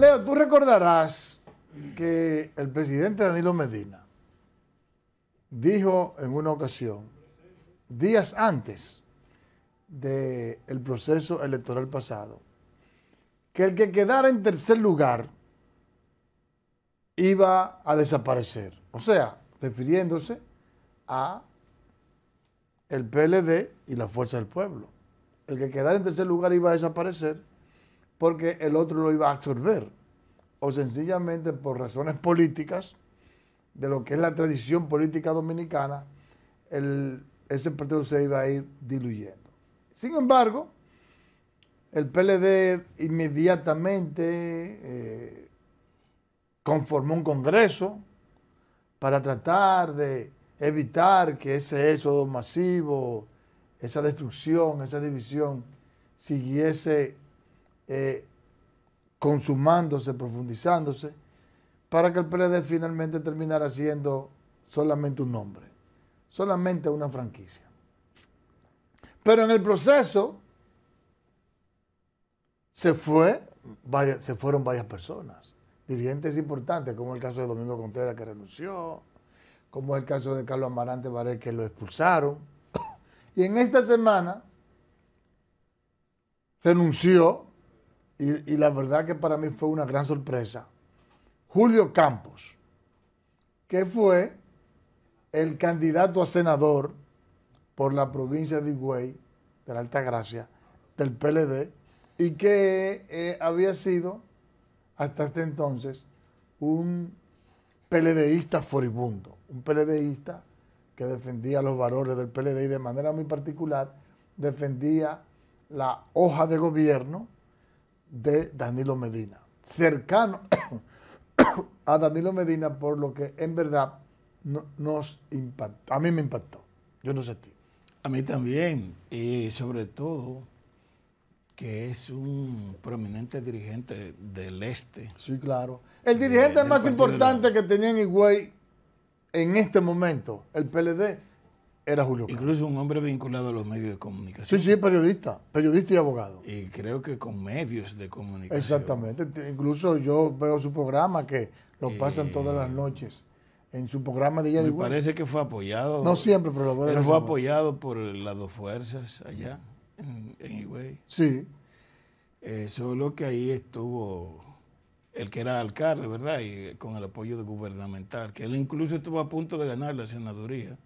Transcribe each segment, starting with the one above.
Leo, tú recordarás que el presidente Danilo Medina dijo en una ocasión, días antes del proceso electoral pasado, que el que quedara en tercer lugar iba a desaparecer. O sea, refiriéndose a el PLD y la Fuerza del Pueblo. El que quedara en tercer lugar iba a desaparecer porque el otro lo iba a absorber, o sencillamente por razones políticas, de lo que es la tradición política dominicana, ese partido se iba a ir diluyendo. Sin embargo, el PLD inmediatamente eh, conformó un Congreso para tratar de evitar que ese éxodo masivo, esa destrucción, esa división, siguiese eh, consumándose, profundizándose, para que el PLD finalmente terminara siendo solamente un nombre, solamente una franquicia. Pero en el proceso se, fue, se fueron varias personas, dirigentes importantes, como el caso de Domingo Contreras que renunció, como el caso de Carlos Amarante Varel que lo expulsaron. Y en esta semana renunció y, la verdad que para mí fue una gran sorpresa, Julio Campos, que fue el candidato a senador por la provincia de Higüey, de la Alta Gracia, del PLD, y que eh, había sido hasta este entonces un PLDista furibundo, un PLDista que defendía los valores del PLD y de manera muy particular defendía la hoja de gobierno de Danilo Medina, cercano a Danilo Medina, por lo que en verdad nos impactó. A mí me impactó, yo no sé a A mí también, y sobre todo que es un prominente dirigente del este. Sí, claro. El dirigente más importante que tenía en Higüey en este momento, el PLD, era Julio Incluso un hombre vinculado a los medios de comunicación. Sí, sí, periodista, periodista y abogado. Y creo que con medios de comunicación. Exactamente, incluso yo veo su programa que lo eh, pasan todas las noches. En su programa de día de parece que fue apoyado. No siempre, pero fue apoyado por las dos fuerzas allá, en, Sí. Eh, solo que ahí estuvo el que era alcalde, ¿verdad? Y eh, con el apoyo gubernamental, que él incluso estuvo a punto de ganar la senaduría.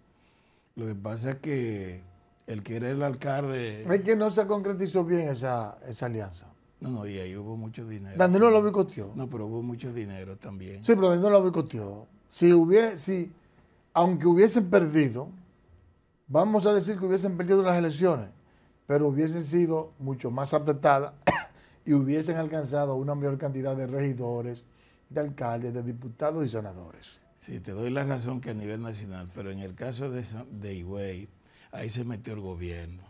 Lo que pasa es que el que era el alcalde. Es que no se concretizó bien esa, esa alianza. No, no, y ahí hubo mucho dinero. Danilo lo boicoteó. No, pero hubo mucho dinero también. Sí, pero Danilo lo boicoteó. Si hubiese, si, aunque hubiesen perdido, vamos a decir que hubiesen perdido las elecciones, pero hubiesen sido mucho más apretadas y hubiesen alcanzado una mayor cantidad de regidores, de alcaldes, de diputados y senadores. Sí, te doy la razón que a nivel nacional, pero en el caso de, Higüey, ahí se metió el gobierno,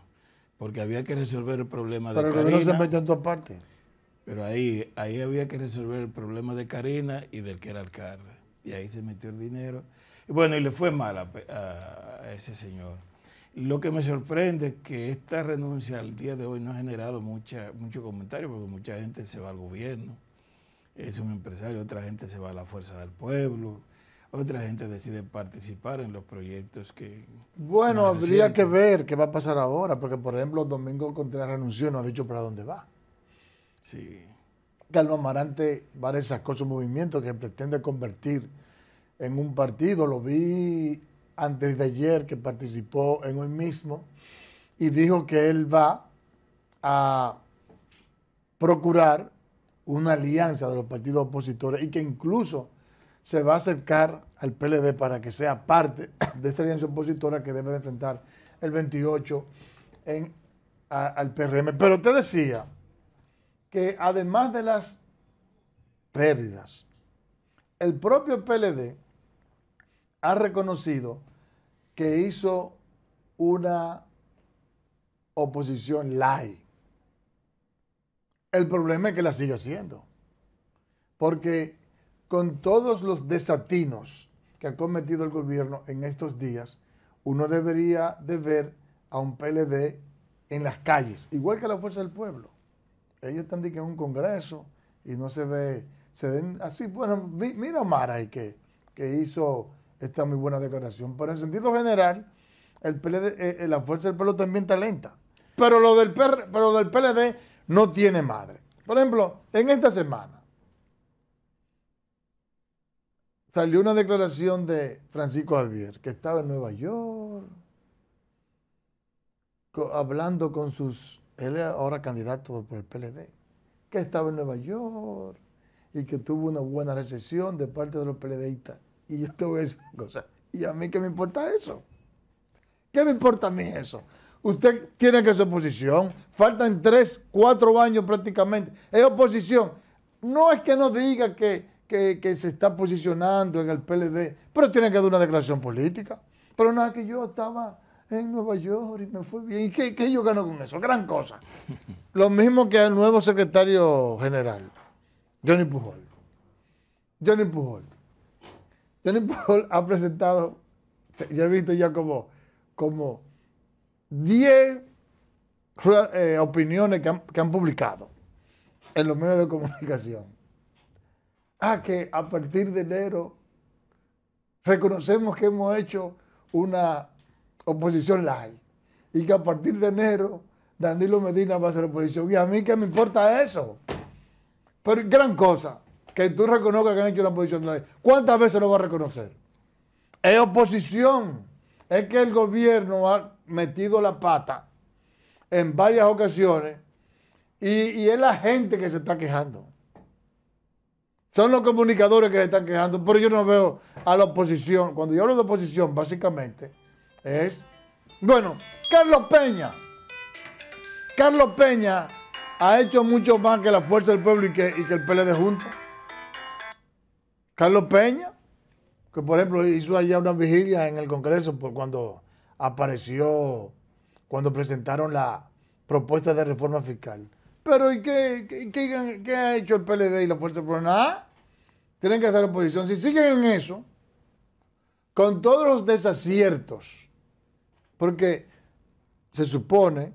porque había que resolver el problema de de Pero el se metió en todas partes. Pero ahí, ahí había que resolver el problema de Karina y del que era alcalde. Y ahí se metió el dinero. Y bueno, y le fue mal a, ese señor. Lo que me sorprende es que esta renuncia al día de hoy no ha generado mucha, mucho comentario, porque mucha gente se va al gobierno, es un empresario, otra gente se va a la fuerza del pueblo otra gente decide participar en los proyectos que... Bueno, habría que ver qué va a pasar ahora, porque por ejemplo Domingo Contreras renunció no ha dicho para dónde va. Sí. Carlos Amarante va a esas su movimiento que pretende convertir en un partido. Lo vi antes de ayer que participó en hoy mismo y dijo que él va a procurar una alianza de los partidos opositores y que incluso se va a acercar al PLD para que sea parte de esta alianza opositora que debe enfrentar el 28 en, al PRM. Pero te decía que además de las pérdidas, el propio PLD ha reconocido que hizo una oposición lai. El problema es que la sigue haciendo. Porque con todos los desatinos que ha cometido el gobierno en estos días, uno debería de ver a un PLD en las calles, igual que la Fuerza del Pueblo. Ellos están que en un congreso y no se ve, se ven así. Bueno, mira Omar ahí que, hizo esta muy buena declaración. Pero en sentido general, eh, eh, la Fuerza del Pueblo también está lenta. Pero lo del, del PLD no tiene madre. Por ejemplo, en esta semana, salió una declaración de Francisco Javier, que estaba en Nueva York, hablando con sus, él es ahora candidato por el PLD, que estaba en Nueva York y que tuvo una buena recesión de parte de los PLDistas. Y yo tuve esa cosa, ¿y a mí qué me importa eso? ¿Qué me importa a mí eso? Usted tiene que ser oposición, faltan tres, cuatro años prácticamente, es oposición. No es que no diga que que, se está posicionando en el PLD, pero tiene que dar una declaración política. Pero nada, que yo estaba en Nueva York y me fue bien. ¿Y qué, yo gano con eso? Gran cosa. Lo mismo que el nuevo secretario general, Johnny Pujol. Johnny Pujol. Johnny Pujol ha presentado, ya he visto ya como, como 10 eh, opiniones que han publicado en los medios de comunicación a que a partir de enero reconocemos que hemos hecho una oposición light y que a partir de enero Danilo Medina va a ser oposición. Y a mí que me importa eso. Pero gran cosa, que tú reconozcas que han hecho una oposición light. ¿Cuántas veces lo va a reconocer? Es oposición. Es que el gobierno ha metido la pata en varias ocasiones y es la gente que se está quejando. Son los comunicadores que se están quejando, pero yo no veo a la oposición. Cuando yo hablo de oposición, básicamente es. Bueno, Carlos Peña. Carlos Peña ha hecho mucho más que la Fuerza del Pueblo y que, y que el PLD junto. Carlos Peña, que por ejemplo hizo allá una vigilia en el Congreso por cuando apareció, cuando presentaron la propuesta de reforma fiscal. Pero ¿y qué, qué, ha hecho el PLD y la Fuerza Popular? Nada. Ah, tienen que hacer oposición. Si siguen en eso, con todos los desaciertos, porque se supone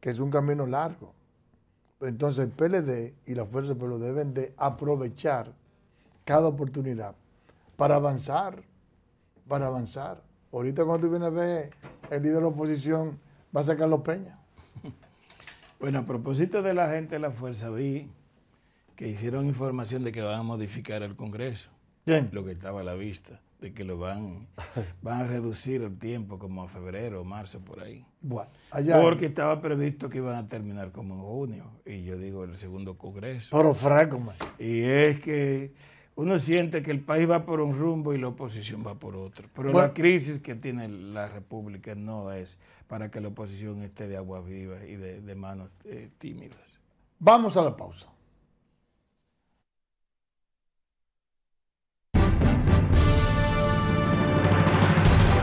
que es un camino largo. Entonces el PLD y la Fuerza Popular deben de aprovechar cada oportunidad para avanzar, para avanzar. Ahorita cuando tú vienes a ver, el líder de la oposición va a sacar los peñas. Bueno, a propósito de la gente de la fuerza, vi que hicieron información de que van a modificar el Congreso. Bien. Lo que estaba a la vista, de que lo van, van a reducir el tiempo como a febrero o marzo por ahí. Bueno, allá Porque estaba previsto que iban a terminar como en junio, y yo digo el segundo Congreso. Pero franco, Y es que uno siente que el país va por un rumbo y la oposición va por otro. Pero la crisis que tiene la República no es para que la oposición esté de aguas vivas y de, manos eh, tímidas. Vamos a la pausa.